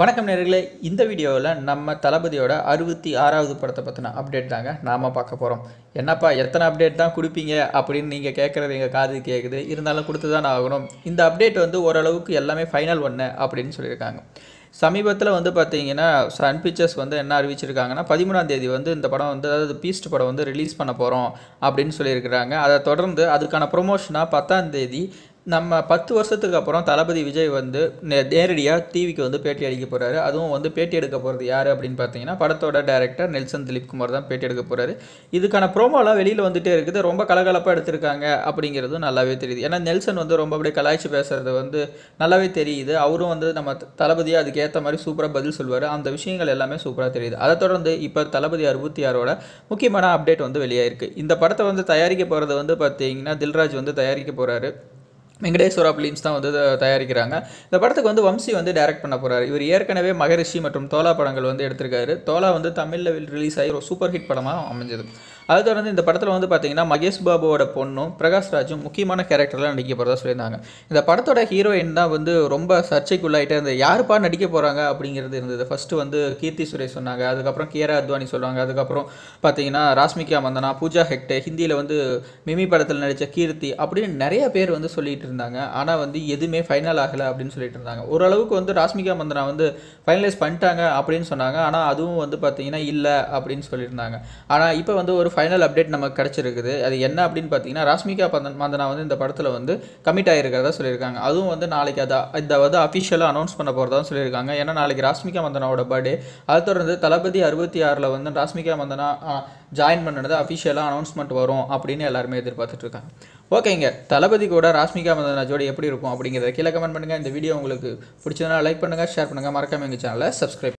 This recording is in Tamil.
வணக்கம் நேர்களே இந்த வீடியோவில் நம்ம தளபதியோட அறுபத்தி ஆறாவது படத்தை பற்றின அப்டேட் தாங்க நாம் பார்க்க போகிறோம் என்னப்பா எத்தனை அப்டேட் தான் கொடுப்பீங்க அப்படின்னு நீங்கள் கேட்குறது எங்கள் காது கேட்குது இருந்தாலும் கொடுத்து தான் ஆகணும் இந்த அப்டேட் வந்து ஓரளவுக்கு எல்லாமே ஃபைனல் ஒன்று அப்படின்னு சொல்லியிருக்காங்க சமீபத்தில் வந்து பார்த்தீங்கன்னா சன் பிக்சர்ஸ் வந்து என்ன அறிவிச்சிருக்காங்கன்னா பதிமூணாம் தேதி வந்து இந்த படம் வந்து அதாவது பீஸ்ட் படம் வந்து ரிலீஸ் பண்ண போகிறோம் அப்படின்னு சொல்லியிருக்கிறாங்க அதை தொடர்ந்து அதுக்கான ப்ரொமோஷனாக பத்தாம் தேதி நம்ம பத்து வருஷத்துக்கு அப்புறம் தளபதி விஜய் வந்து நேரடியாக டிவிக்கு வந்து பேட்டி அடிக்க போகிறாரு அதுவும் வந்து பேட்டி எடுக்க போகிறது யார் அப்படின்னு பார்த்தீங்கன்னா படத்தோட டேரக்டர் நெல்சன் திலீப்குமார் தான் பேட்டி எடுக்க போகிறாரு இதுக்கான ப்ரோமோலாம் வெளியில் வந்துகிட்டே இருக்குது ரொம்ப கலகலப்பாக எடுத்திருக்காங்க அப்படிங்கிறதும் நல்லாவே தெரியுது ஏன்னா நெல்சன் வந்து ரொம்ப அப்படியே கலாய்ச்சி பேசுகிறது வந்து நல்லாவே தெரியுது அவரும் வந்து நம்ம தளபதியாக அதுக்கேற்ற மாதிரி சூப்பராக பதில் சொல்வார் அந்த விஷயங்கள் எல்லாமே சூப்பராக தெரியுது அதை தொடர்ந்து இப்போ தளபதி அறுபத்தி ஆறோட முக்கியமான அப்டேட் வந்து வெளியாயிருக்கு இந்த படத்தை வந்து தயாரிக்க போகிறது வந்து பார்த்தீங்கன்னா தில்ராஜ் வந்து தயாரிக்க போகிறாரு வெங்கடேஸ்வரா ஃபிலிம்ஸ் தான் வந்து தயாரிக்கிறாங்க இந்த படத்துக்கு வந்து வம்சி வந்து டைரக்ட் பண்ண போகிறார் இவர் ஏற்கனவே மகரிஷி மற்றும் தோலா படங்கள் வந்து எடுத்திருக்காரு தோலா வந்து தமிழில் ரிலீஸ் ஆகி ஒரு சூப்பர் ஹிட் படமாக அமைஞ்சது அது தொடர்ந்து இந்த படத்தில் வந்து பார்த்தீங்கன்னா மகேஷ் பாபுவோட பொண்ணும் பிரகாஷ் ராஜும் முக்கியமான கேரக்டர்லாம் நடிக்க போகிறதா சொல்லியிருந்தாங்க இந்த படத்தோட ஹீரோயின் தான் வந்து ரொம்ப சர்ச்சைக்குள்ளாயிட்டே இருந்தது யாருப்பா நடிக்க போகிறாங்க அப்படிங்கிறது இருந்தது ஃபஸ்ட்டு வந்து கீர்த்தி சுரேஷ் சொன்னாங்க அதுக்கப்புறம் கியரா அத்வானி சொல்லுவாங்க அதுக்கப்புறம் பார்த்தீங்கன்னா ராஸ்மிகா மந்தனா பூஜா ஹெக்டே ஹிந்தியில் வந்து மிமி படத்தில் நடித்த கீர்த்தி அப்படின்னு நிறைய பேர் வந்து சொல்லிட்டு இருந்தாங்க ஆனால் வந்து எதுவுமே ஃபைனல் ஆகலை அப்படின்னு சொல்லிட்டு இருந்தாங்க ஓரளவுக்கு வந்து ராஸ்மிகா மந்தனா வந்து ஃபைனலைஸ் பண்ணிட்டாங்க அப்படின்னு சொன்னாங்க ஆனால் அதுவும் வந்து பார்த்தீங்கன்னா இல்லை அப்படின்னு சொல்லியிருந்தாங்க ஆனால் இப்போ வந்து ஒரு ஃபை ஃபைனல் அப்டேட் நமக்கு கிடச்சிருக்குது அது என்ன அப்படின்னு பார்த்தீங்கன்னா ராஷ்மிகா மந்தனா வந்து இந்த படத்தில் வந்து கமிட் ஆகிருக்கிறதா சொல்லியிருக்காங்க அதுவும் வந்து நாளைக்கு அதை இந்த வந்து அஃபிஷியலாக அனௌன்ஸ் பண்ண போகிறதா சொல்லியிருக்காங்க ஏன்னா நாளைக்கு ராஷ்மிகா மந்தனாவோட பர்த்டே அதை தொடர்ந்து தளபதி அறுபத்தி ஆறில் வந்து ராஷ்மிகா மந்தனா ஜாயின் பண்ணது அஃபிஷியலாக அனௌன்ஸ்மெண்ட் வரும் அப்படின்னு எல்லாருமே எதிர்பார்த்துட்ருக்காங்க ஓகேங்க தளபதி கூட ராஷ்மிகா மந்தனா ஜோடி எப்படி இருக்கும் அப்படிங்கிறத கீழே கமெண்ட் பண்ணுங்கள் இந்த வீடியோ உங்களுக்கு பிடிச்சதுனா லைக் பண்ணுங்கள் ஷேர் பண்ணுங்கள் மறக்காமல் எங்கள் சேனலில் சப்ஸ்கிரைப்